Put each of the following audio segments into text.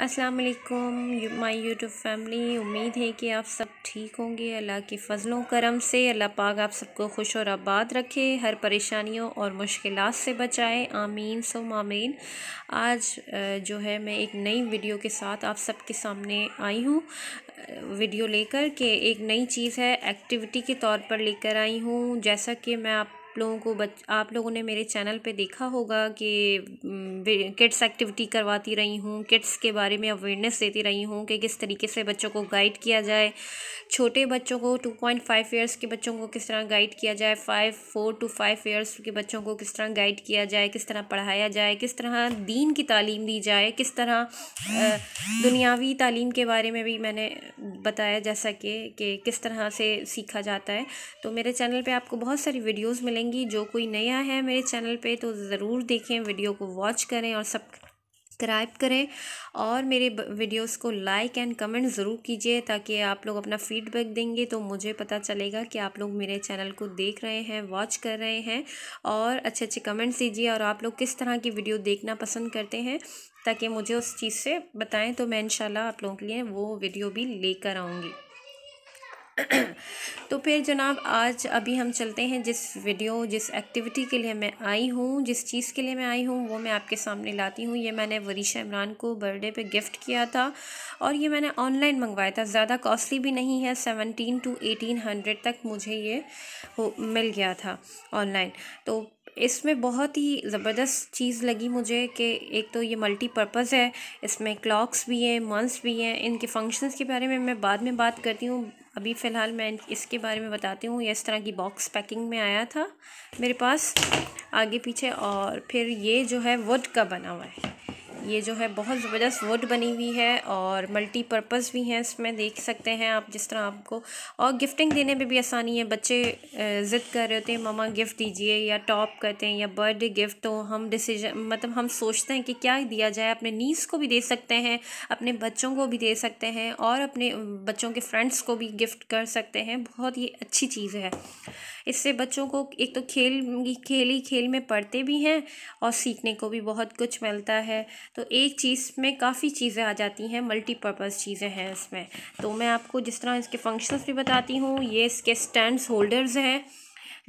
अस्सलाम वालेकुम my YouTube family उम्मीद है कि आप सब ठीक होंगे अल्लाह के फजलों करम से अल्लाह पाक आप सबको खुश और आबाद रखे हर परेशानियों और मुश्किल से बचाए आमीन सो मामीन आज जो है मैं एक नई वीडियो के साथ आप सबके सामने आई हूँ वीडियो लेकर के एक नई चीज़ है एक्टिविटी के तौर पर लेकर आई हूँ जैसा कि मैं आप आप लोगों को बच आप लोगों ने मेरे चैनल पे देखा होगा कि किड्स एक्टिविटी करवाती रही हूँ किड्स के बारे में अवेयरनेस देती रही हूँ कि किस तरीके से बच्चों को गाइड किया जाए छोटे बच्चों को टू पॉइंट फाइव ईयर्स के बच्चों को किस तरह गाइड किया जाए five four to five years के बच्चों को किस तरह गाइड किया जाए किस तरह पढ़ाया जाए किस तरह दीन की तालीम दी जाए किस तरह दुनियावी तालीम के बारे में भी मैंने बताया जैसा कि किस तरह से सीखा जाता है तो मेरे चैनल पर आपको बहुत सारी वीडियोज़ मिलेंगी मिलेंगी जो कोई नया है मेरे चैनल पे तो ज़रूर देखें वीडियो को वॉच करें और सब सब्सक्राइब करें और मेरे वीडियोस को लाइक एंड कमेंट ज़रूर कीजिए ताकि आप लोग अपना फीडबैक देंगे तो मुझे पता चलेगा कि आप लोग मेरे चैनल को देख रहे हैं वॉच कर रहे हैं और अच्छे अच्छे कमेंट्स दीजिए और आप लोग किस तरह की वीडियो देखना पसंद करते हैं ताकि मुझे उस चीज़ से बताएं तो मैं इन आप लोगों के लिए वो वीडियो भी लेकर आऊँगी तो फिर जनाब आज अभी हम चलते हैं जिस वीडियो जिस एक्टिविटी के लिए मैं आई हूँ जिस चीज़ के लिए मैं आई हूँ वो मैं आपके सामने लाती हूँ ये मैंने वरीशा इमरान को बर्थडे पे गिफ्ट किया था और ये मैंने ऑनलाइन मंगवाया था ज़्यादा कॉस्टली भी नहीं है सेवनटीन टू एटीन हंड्रेड तक मुझे ये मिल गया था ऑनलाइन तो इसमें बहुत ही ज़बरदस्त चीज़ लगी मुझे कि एक तो ये मल्टीपर्पज़ है इसमें क्लॉक्स भी हैं मंथ्स भी हैं इनके फंक्शंस के बारे में मैं बाद में बात करती हूँ अभी फ़िलहाल मैं इसके बारे में बताती हूँ ये इस तरह की बॉक्स पैकिंग में आया था मेरे पास आगे पीछे और फिर ये जो है वुड का बना हुआ है ये जो है बहुत ज़बरदस्त वुड बनी हुई है और मल्टीपर्पज़ भी हैं इसमें देख सकते हैं आप जिस तरह आपको और गिफ्टिंग देने में भी आसानी है बच्चे ज़िद कर रहे होते हैं मामा गिफ्ट दीजिए या टॉप करते हैं या बर्थडे गिफ्ट तो हम डिसीजन मतलब हम सोचते हैं कि क्या दिया जाए अपने नीस को भी दे सकते हैं अपने बच्चों को भी दे सकते हैं और अपने बच्चों के फ्रेंड्स को भी गिफ्ट कर सकते हैं बहुत ही अच्छी चीज़ है इससे बच्चों को एक तो खेल खेल ही खेल में पढ़ते भी हैं और सीखने को भी बहुत कुछ मिलता है तो एक चीज़ में काफ़ी चीज़ें आ जाती हैं मल्टीपर्पज़ चीज़ें हैं इसमें तो मैं आपको जिस तरह इसके फंक्शंस भी बताती हूँ ये इसके स्टैंड होल्डर्स हैं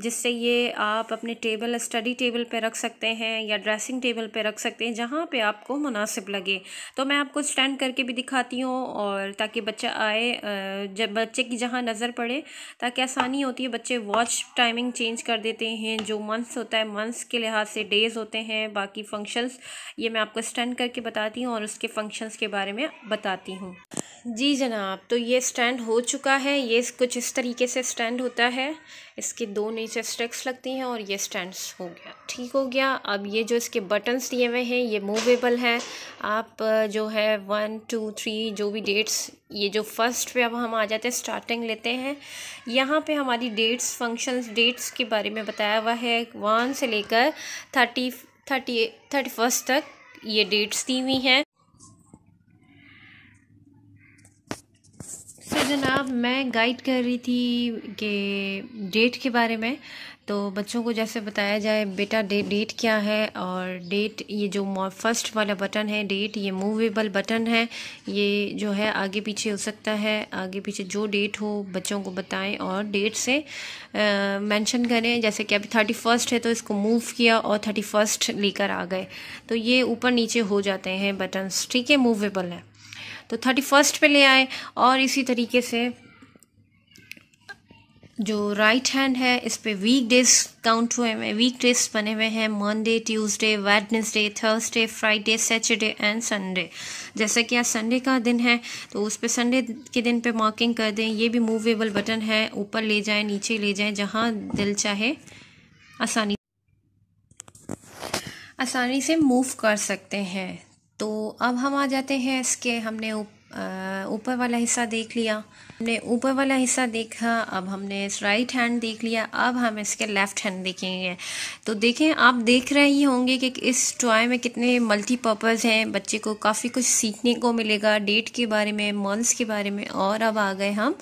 जिससे ये आप अपने टेबल स्टडी टेबल पे रख सकते हैं या ड्रेसिंग टेबल पे रख सकते हैं जहाँ पे आपको मुनासिब लगे तो मैं आपको स्टैंड करके भी दिखाती हूँ और ताकि बच्चा आए जब बच्चे की जहाँ नज़र पड़े ताकि आसानी होती है बच्चे वॉच टाइमिंग चेंज कर देते हैं जो मंथ्स होता है मंथ्स के लिहाज से डेज़ होते हैं बाकी फंक्शंस ये मैं आपको स्टैंड करके बताती हूँ और उसके फंक्शंस के बारे में बताती हूँ जी जनाब तो ये स्टैंड हो चुका है ये कुछ इस तरीके से स्टैंड होता है इसके दो नीचे स्ट्रिक्स लगती हैं और ये स्टैंड्स हो गया ठीक हो गया अब ये जो इसके बटन्स दिए हुए हैं ये मूवेबल हैं आप जो है वन टू थ्री जो भी डेट्स ये जो फर्स्ट पे अब हम आ जाते हैं स्टार्टिंग लेते हैं यहाँ पे हमारी डेट्स फंक्शंस डेट्स के बारे में बताया हुआ है वन से लेकर थर्टी थर्टी थर्टी फर्स्ट तक ये डेट्स दी हुई हैं जनाब मैं गाइड कर रही थी कि डेट के बारे में तो बच्चों को जैसे बताया जाए बेटा डे, डेट क्या है और डेट ये जो फर्स्ट वाला बटन है डेट ये मूवेबल बटन है ये जो है आगे पीछे हो सकता है आगे पीछे जो डेट हो बच्चों को बताएं और डेट से मेंशन करें जैसे कि अभी थर्टी फर्स्ट है तो इसको मूव किया और थर्टी फर्स्ट लेकर आ गए तो ये ऊपर नीचे हो जाते हैं बटन्स ठीक है मूवेबल है तो थर्टी फर्स्ट पर ले आए और इसी तरीके से जो राइट हैंड है इस पर वीक डेज काउंट हुए हैं वीक डेज बने हुए हैं Monday Tuesday Wednesday Thursday Friday Saturday and Sunday जैसे कि आज संडे का दिन है तो उस पर संडे के दिन पे मार्किंग कर दें ये भी मूवेबल बटन है ऊपर ले जाएं नीचे ले जाएं जहां दिल चाहे आसानी आसानी से मूव कर सकते हैं तो अब हम आ जाते हैं इसके हमने ऊपर वाला हिस्सा देख लिया हमने ऊपर वाला हिस्सा देखा अब हमने इस राइट हैंड देख लिया अब हम इसके लेफ़्ट हैंड देखेंगे तो देखें आप देख रहे ही होंगे कि इस टॉय में कितने मल्टीपर्पज़ हैं बच्चे को काफ़ी कुछ सीखने को मिलेगा डेट के बारे में मंथ्स के बारे में और अब आ गए हम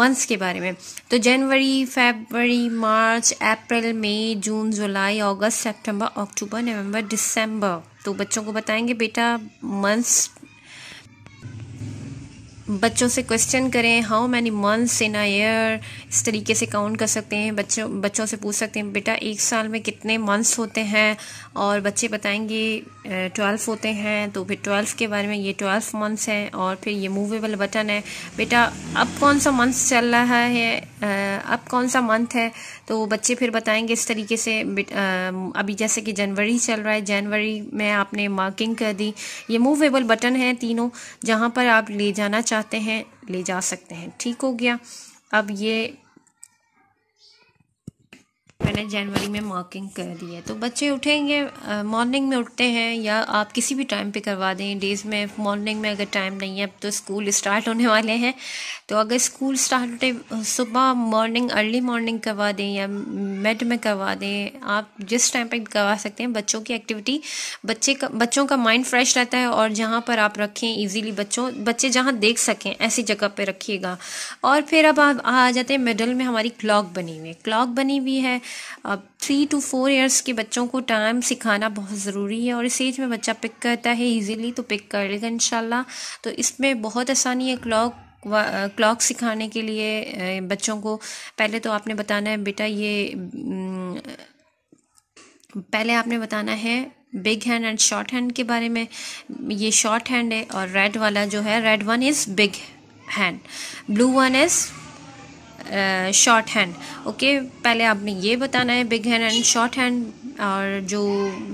मंथ्स के बारे में तो जनवरी फेबररी मार्च अप्रैल मई जून जुलाई अगस्त सेप्टेम्बर अक्टूबर नवम्बर दिसंबर तो बच्चों को बताएंगे बेटा मंथ्स बच्चों से क्वेश्चन करें how many months in a year इस तरीके से काउंट कर सकते हैं बच्चों बच्चों से पूछ सकते हैं बेटा एक साल में कितने मंथ्स होते हैं और बच्चे बताएंगे ट्वेल्व होते हैं तो फिर ट्वेल्व के बारे में ये ट्वेल्व मंथ्स हैं और फिर ये मूवेबल बटन है बेटा अब कौन सा मंथ चल रहा है अब कौन सा मंथ है तो बच्चे फिर बताएंगे इस तरीके से अभी जैसे कि जनवरी चल रहा है जनवरी में आपने मार्किंग कर दी ये मूवेबल बटन है तीनों जहाँ पर आप ले जाना चाह चाहते हैं ले जा सकते हैं ठीक हो गया अब ये मैंने जनवरी में मार्किंग कर दी है तो बच्चे उठेंगे मॉर्निंग में उठते हैं या आप किसी भी टाइम पे करवा दें डेज़ में मॉर्निंग में अगर टाइम नहीं है तो स्कूल स्टार्ट होने वाले हैं तो अगर स्कूल स्टार्ट होते सुबह मॉर्निंग अर्ली मॉर्निंग करवा दें या मेड में करवा दें आप जिस टाइम पर करवा सकते हैं बच्चों की एक्टिविटी बच्चे का बच्चों का माइंड फ्रेश रहता है और जहाँ पर आप रखें ईजीली बच्चों बच्चे जहाँ देख सकें ऐसी जगह पर रखिएगा और फिर अब आप आ जाते हैं मिडल में हमारी क्लॉक बनी हुई है क्लॉक बनी हुई है थ्री टू फोर ईयर्स के बच्चों को टाइम सिखाना बहुत ज़रूरी है और इस एज में बच्चा पिक करता है ईजिली तो पिक कर लेगा इन तो इसमें बहुत आसानी है क्लॉक क्लॉक सिखाने के लिए बच्चों को पहले तो आपने बताना है बेटा ये पहले आपने बताना है big hand and short hand के बारे में ये शॉर्ट हैंड है और रेड वाला जो है red one is big hand blue one is short hand okay पहले आपने ये बताना है big hand and short hand और जो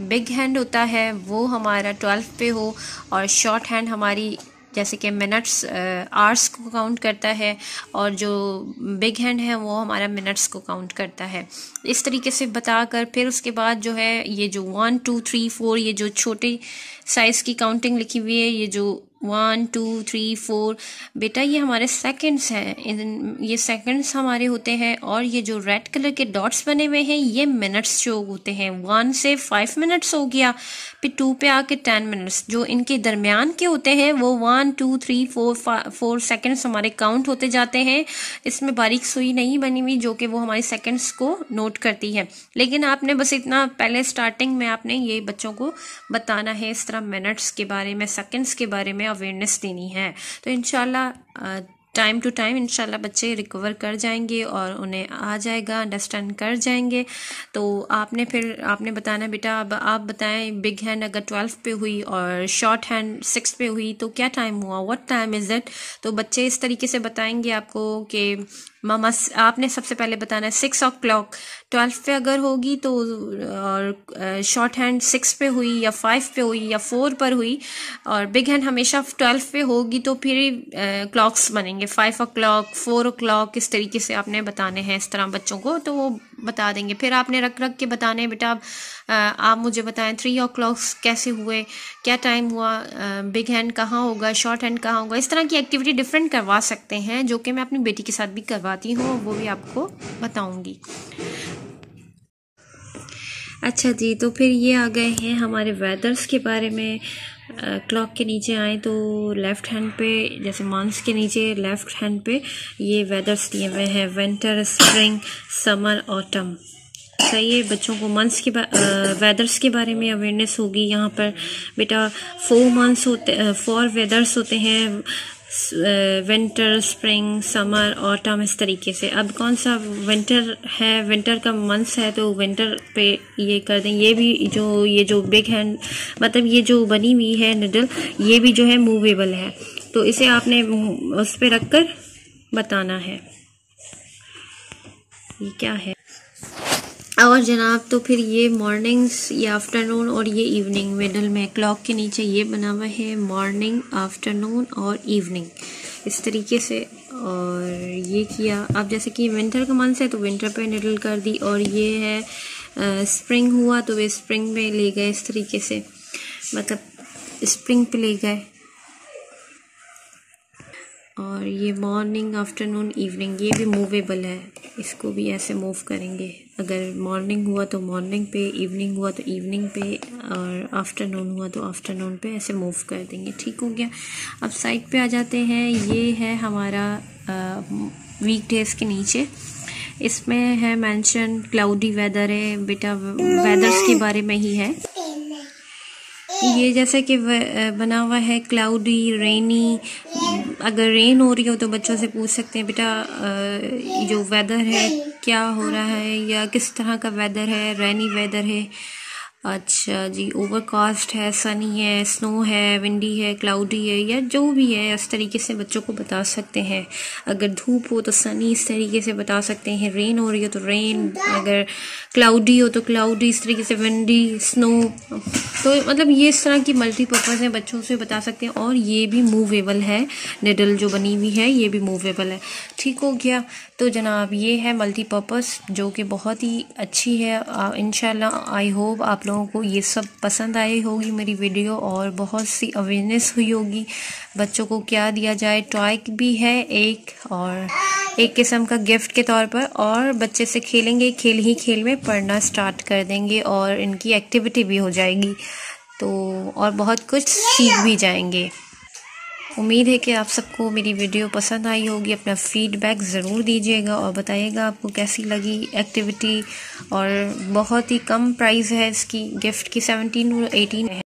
बिग हैंड होता है वो हमारा ट्वेल्थ पे हो और शॉर्ट हैंड हमारी जैसे कि मिनट्स आर्स को काउंट करता है और जो बिग हैंड है वो हमारा मिनट्स को काउंट करता है इस तरीके से बताकर फिर उसके बाद जो है ये जो वन टू थ्री फोर ये जो छोटे साइज़ की काउंटिंग लिखी हुई है ये जो वन टू थ्री फोर बेटा ये हमारे सेकंड्स हैं ये सेकंड्स हमारे होते हैं और ये जो रेड कलर के डॉट्स बने हुए हैं ये मिनट्स जो होते हैं वन से फाइव मिनट्स हो गया फिर टू पे आके टेन मिनट्स जो इनके दरमियान के होते हैं वो one two three four four seconds हमारे काउंट होते जाते हैं इसमें बारीक सुई नहीं बनी हुई जो कि वो हमारे सेकेंड्स को नोट करती है लेकिन आपने बस इतना पहले स्टार्टिंग में आपने ये बच्चों को बताना है इस तरह मिनट्स के बारे में सेकेंड्स के बारे में हमें अवेयरनेस देनी है तो इन टाइम टू टाइम इनशाला बच्चे रिकवर कर जाएंगे और उन्हें आ जाएगा अंडरस्टैंड कर जाएंगे तो आपने फिर आपने बताना बेटा अब आप बताएं बिग हैंड अगर ट्वेल्थ पे हुई और शॉर्ट हैंड सिक्स पे हुई तो क्या टाइम हुआ व्हाट टाइम इज़ इट तो बच्चे इस तरीके से बताएंगे आपको कि मामा आपने सबसे पहले बताना है सिक्स ओ क्लॉक ट्वेल्व पे अगर होगी तो और शॉर्ट हैंड सिक्स पे हुई या फाइव पे हुई या फोर पर हुई और बिग हैंड हमेशा ट्वेल्व पे होगी तो फिर क्लॉक्स बनेंगे five o'clock four o'clock इस तरीके से आपने बताने हैं इस तरह बच्चों को तो वो बता देंगे फिर आपने रख रख के बताने बेटा आप मुझे बताएं थ्री ओ क्लॉक कैसे हुए क्या टाइम हुआ बिग हैंड कहाँ होगा शॉर्ट हैंड कहाँ होगा इस तरह की एक्टिविटी डिफरेंट करवा सकते हैं जो कि मैं अपनी बेटी के साथ भी करवाती हूँ वो भी आपको बताऊँगी अच्छा जी तो फिर ये आ गए हैं हमारे वेदर्स के बारे में क्लॉक के नीचे आए तो लेफ़्ट हैंड पे जैसे मांस के नीचे लेफ़्ट हैंड पे ये वेदर्स दिए हुए हैं विंटर स्प्रिंग समर ऑटम सही है अच्छा, बच्चों को मंथ्स के वेदर्स के बारे में अवेयरनेस होगी यहाँ पर बेटा फोर मंथ्स होते फोर वेदर्स होते हैं विंटर स्प्रिंग समर ऑटम इस तरीके से अब कौन सा विंटर है विंटर का मंथ्स है तो विंटर पे ये कर दें ये भी जो ये जो बिग हैंड मतलब ये जो बनी हुई है निडल ये भी जो है मूवेबल है तो इसे आपने उस पर रख कर बताना है ये क्या है और जनाब तो फिर ये मॉर्निंग्स ये आफ्टरनून और ये इवनिंग मिडल में क्लॉक के नीचे ये बना हुआ है मॉर्निंग आफ्टरनून और इवनिंग इस तरीके से और ये किया अब जैसे कि विंटर का मंथ है तो विंटर पे निडल कर दी और ये है आ, स्प्रिंग हुआ तो वे स्प्रिंग में ले गए इस तरीके से मतलब स्प्रिंग पे ले गए और ये मॉर्निंग आफ्टरनून इवनिंग ये भी मूवेबल है इसको भी ऐसे मूव करेंगे अगर मॉर्निंग हुआ तो मॉर्निंग पे इवनिंग हुआ तो इवनिंग पे और आफ्टरनून हुआ तो आफ्टरनून पे ऐसे मूव कर देंगे ठीक हो गया अब साइड पे आ जाते हैं ये है हमारा वीक डेज़ के नीचे इसमें है मेंशन क्लाउडी वेदर है बेटा वेदर्स के बारे में ही है ये जैसे कि बना हुआ है क्लाउडी रेनी अगर रेन हो रही हो तो बच्चों से पूछ सकते हैं बेटा जो वेदर है क्या हो रहा है या किस तरह का वेदर है रेनी वेदर है अच्छा जी ओवरकास्ट है सनी है स्नो है विंडी है क्लाउडी है या जो भी है इस तरीके से बच्चों को बता सकते हैं अगर धूप हो तो सनी इस तरीके से बता सकते हैं रेन हो रही हो तो रेन अगर क्लाउडी हो तो क्लाउडी इस तरीके से विंडी स्नो तो मतलब ये इस तरह की मल्टीपर्पज़ हैं बच्चों से बता सकते हैं और ये भी मूवेबल है निडल जो बनी हुई है ये भी मूवेबल है ठीक हो गया तो जनाब ये है मल्टीपर्पज़ जो कि बहुत ही अच्छी है इन आई होप आप लोगों को ये सब पसंद आई होगी मेरी वीडियो और बहुत सी अवेयरनेस हुई होगी बच्चों को क्या दिया जाए टॉयक भी है एक और एक किस्म का गिफ्ट के तौर पर और बच्चे से खेलेंगे खेल ही खेल में पढ़ना स्टार्ट कर देंगे और इनकी एक्टिविटी भी हो जाएगी तो और बहुत कुछ सीख भी जाएंगे उम्मीद है कि आप सबको मेरी वीडियो पसंद आई होगी अपना फ़ीडबैक ज़रूर दीजिएगा और बताइएगा आपको कैसी लगी एक्टिविटी और बहुत ही कम प्राइस है इसकी गिफ्ट की सेवनटीन और एटीन है